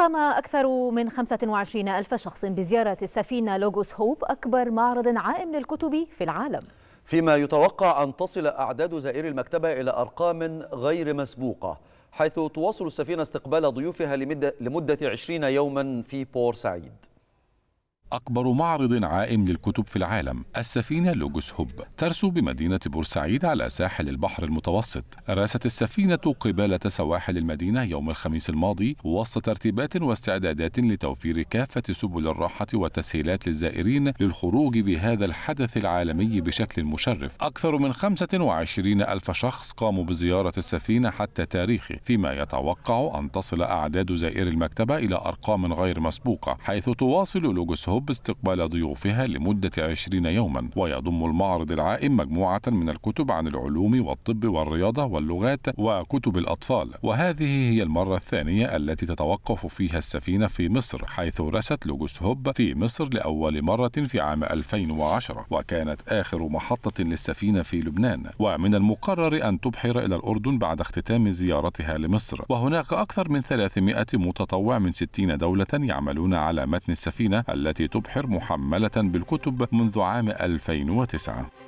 قام أكثر من 25 ألف شخص بزيارة السفينة لوغوس هوب أكبر معرض عائم للكتب في العالم فيما يتوقع أن تصل أعداد زائري المكتبة إلى أرقام غير مسبوقة حيث تواصل السفينة استقبال ضيوفها لمدة 20 يوما في بور سعيد أكبر معرض عائم للكتب في العالم السفينة لوجوس هوب ترسو بمدينة بورسعيد على ساحل البحر المتوسط رأست السفينة قبالة سواحل المدينة يوم الخميس الماضي وسط ترتيبات واستعدادات لتوفير كافة سبل الراحة والتسهيلات للزائرين للخروج بهذا الحدث العالمي بشكل مشرف أكثر من 25 ألف شخص قاموا بزيارة السفينة حتى تاريخه فيما يتوقع أن تصل أعداد زائري المكتبة إلى أرقام غير مسبوقة حيث تواصل لوجوس هوب الكتب استقبال ضيوفها لمدة 20 يوما ويضم المعرض العائم مجموعة من الكتب عن العلوم والطب والرياضة واللغات وكتب الأطفال وهذه هي المرة الثانية التي تتوقف فيها السفينة في مصر حيث رست لوجوس هوب في مصر لأول مرة في عام 2010 وكانت آخر محطة للسفينة في لبنان ومن المقرر أن تبحر إلى الأردن بعد اختتام زيارتها لمصر وهناك أكثر من 300 متطوع من 60 دولة يعملون على متن السفينة التي تبحر محملة بالكتب منذ عام 2009